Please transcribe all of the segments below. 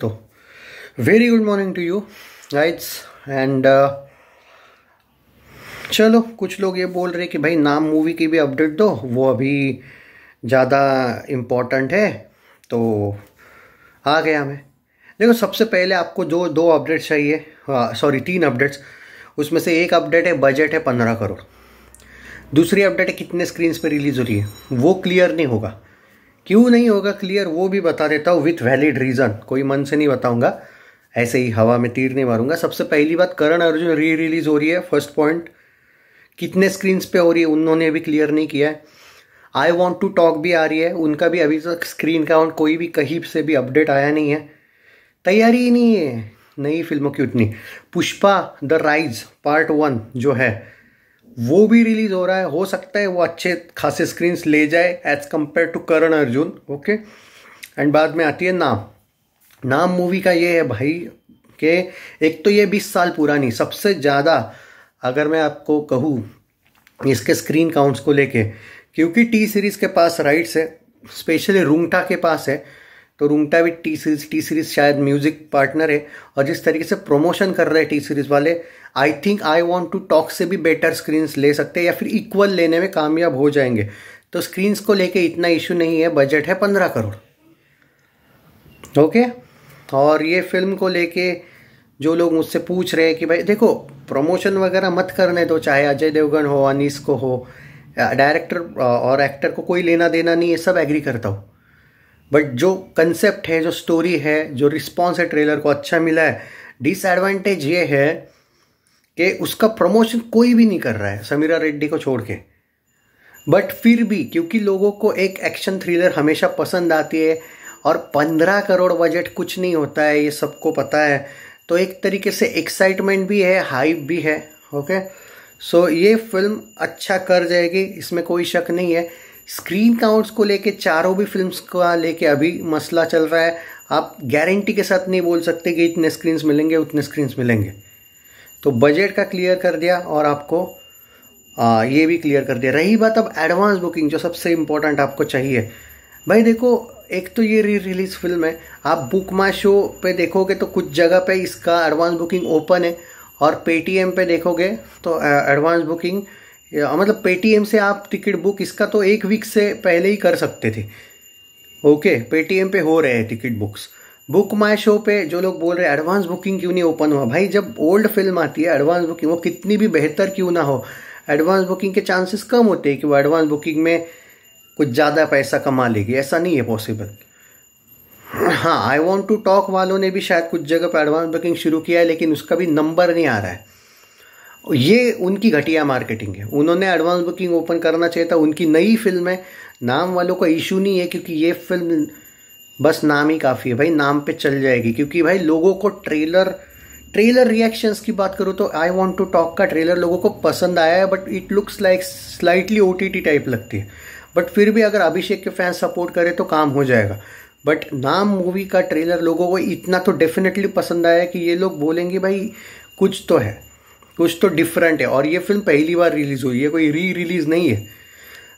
तो very good morning to you rights and चलो कुछ लोग ये बोल रहे कि भाई नाम मूवी की भी अपडेट दो वो अभी ज़्यादा इम्पॉर्टेंट है तो आ गया मैं देखो सबसे पहले आपको जो दो अपडेट्स चाहिए सॉरी हाँ, तीन अपडेट्स उसमें से एक अपडेट है बजट है पंद्रह करोड़ दूसरी अपडेट है कितने स्क्रीन्स पे रिलीज़ हो रही है वो क्लियर नहीं होगा क्यों नहीं होगा क्लियर वो भी बता देता हूँ विथ वैलिड रीज़न कोई मन से नहीं बताऊंगा ऐसे ही हवा में तीर नहीं मारूंगा सबसे पहली बात करण अर्जुन री रिलीज हो रही है फर्स्ट पॉइंट कितने स्क्रीन्स पे हो रही है उन्होंने अभी क्लियर नहीं किया है आई वॉन्ट टू टॉक भी आ रही है उनका भी अभी तक स्क्रीन काउंट कोई भी कहीं से भी अपडेट आया नहीं है तैयारी ही नहीं है नई फिल्मों की उतनी Pushpa the rise part one जो है वो भी रिलीज हो रहा है हो सकता है वो अच्छे खासे स्क्रीन ले जाए as compare to Karan Arjun okay and बाद में आती है नाम नाम मूवी का ये है भाई के एक तो ये बीस साल पुरानी सबसे ज़्यादा अगर मैं आपको कहूँ इसके स्क्रीन काउंट्स को लेके क्योंकि टी सीरीज़ के पास राइट्स है स्पेशली रूंगटा के पास है तो रूंगटा भी टी सीरीज टी सीरीज शायद म्यूजिक पार्टनर है और जिस तरीके से प्रमोशन कर रहे हैं टी सीरीज वाले I think I want to talk से भी बेटर स्क्रीन्स ले सकते हैं या फिर इक्वल लेने में कामयाब हो जाएंगे तो स्क्रीन्स को लेके इतना इशू नहीं है बजट है पंद्रह करोड़ ओके और ये फिल्म को लेके जो लोग मुझसे पूछ रहे हैं कि भाई देखो प्रमोशन वगैरह मत करने दो चाहे अजय देवगन हो अनिस को हो डायरेक्टर और एक्टर को कोई लेना देना नहीं है सब एग्री करता हूँ बट जो कंसेप्ट है जो स्टोरी है जो रिस्पॉन्स है ट्रेलर को अच्छा मिला है डिसएडवांटेज ये है कि उसका प्रमोशन कोई भी नहीं कर रहा है समीरा रेड्डी को छोड़ के बट फिर भी क्योंकि लोगों को एक एक्शन थ्रिलर हमेशा पसंद आती है और पंद्रह करोड़ बजट कुछ नहीं होता है ये सबको पता है तो एक तरीके से एक्साइटमेंट भी है हाइप भी है ओके सो so, ये फिल्म अच्छा कर जाएगी इसमें कोई शक नहीं है स्क्रीन काउंट्स को लेके चारों भी फिल्म्स का लेके अभी मसला चल रहा है आप गारंटी के साथ नहीं बोल सकते कि इतने स्क्रीन्स मिलेंगे उतने स्क्रीन्स मिलेंगे तो बजट का क्लियर कर दिया और आपको आ, ये भी क्लियर कर दिया रही बात अब एडवांस बुकिंग जो सबसे इम्पोर्टेंट आपको चाहिए भाई देखो एक तो ये री रिलीज फिल्म है आप बुक माई शो पे देखोगे तो कुछ जगह पे इसका एडवांस बुकिंग ओपन है और पेटीएम पे देखोगे तो एडवांस बुकिंग मतलब पेटीएम से आप टिकट बुक इसका तो एक वीक से पहले ही कर सकते थे ओके पेटीएम पे हो रहे हैं ticket books BookMyShow पे जो लोग बोल रहे हैं एडवांस बुकिंग क्यों नहीं ओपन हुआ भाई जब ओल्ड फिल्म आती है एडवांस बुकिंग वो कितनी भी बेहतर क्यों ना हो एडवांस बुकिंग के चांसेस कम होते हैं कि वो एडवांस बुकिंग में कुछ ज़्यादा पैसा कमा लेगी ऐसा नहीं है पॉसिबल हाँ आई वॉन्ट टू टॉक वालों ने भी शायद कुछ जगह पर एडवांस बुकिंग शुरू किया है लेकिन उसका भी नंबर नहीं आ रहा है ये उनकी घटिया मार्केटिंग है उन्होंने एडवांस बुकिंग ओपन करना चाहिए था उनकी नई फिल्म है नाम वालों का इशू नहीं है क्योंकि ये फिल्म बस नाम ही काफ़ी है भाई नाम पे चल जाएगी क्योंकि भाई लोगों को ट्रेलर ट्रेलर रिएक्शंस की बात करूँ तो आई वॉन्ट टू टॉक का ट्रेलर लोगों को पसंद आया है but it looks like slightly ओ टाइप लगती है बट फिर भी अगर अभिषेक के फैंस सपोर्ट करें तो काम हो जाएगा बट नाम मूवी का ट्रेलर लोगों को इतना तो डेफिनेटली पसंद आया कि ये लोग बोलेंगे भाई कुछ तो है कुछ तो डिफरेंट है और ये फिल्म पहली बार रिलीज हुई है कोई री रिलीज नहीं है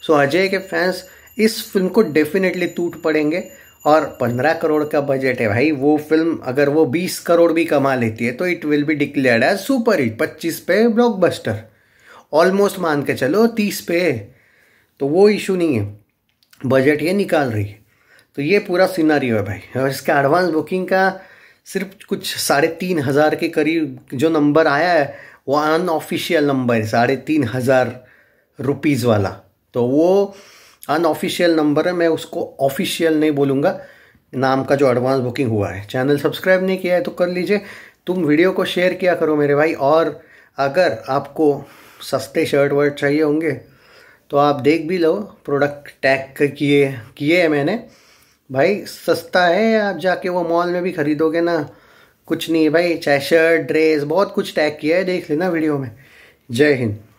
सो so, अजय के फैंस इस फिल्म को डेफिनेटली टूट पड़ेंगे और पंद्रह करोड़ का बजट है भाई वो फिल्म अगर वो बीस करोड़ भी कमा लेती है तो it will be declared as super hit पच्चीस पे ब्लॉकबस्टर ऑलमोस्ट मान के चलो तीस पे है तो वो इशू नहीं है बजट ये निकाल रही है तो ये पूरा सीनारी है भाई और इसका एडवांस बुकिंग का सिर्फ कुछ साढ़े तीन हज़ार के करीब जो नंबर आया है वो अनऑफिशियल नंबर है साढ़े तीन हज़ार रुपीज़ वाला तो वो अनऑफिशियल नंबर है मैं उसको ऑफिशियल नहीं बोलूँगा नाम का जो एडवांस बुकिंग हुआ है चैनल सब्सक्राइब नहीं किया है तो कर लीजिए तुम वीडियो को शेयर किया करो मेरे भाई और अगर आपको सस्ते शर्ट वर्ट चाहिए होंगे तो आप देख भी लो प्रोडक्ट टैग किए किए हैं मैंने भाई सस्ता है आप जाके वो मॉल में भी ख़रीदोगे ना कुछ नहीं भाई चाहे शर्ट ड्रेस बहुत कुछ टैग किया है देख लेना वीडियो में जय हिंद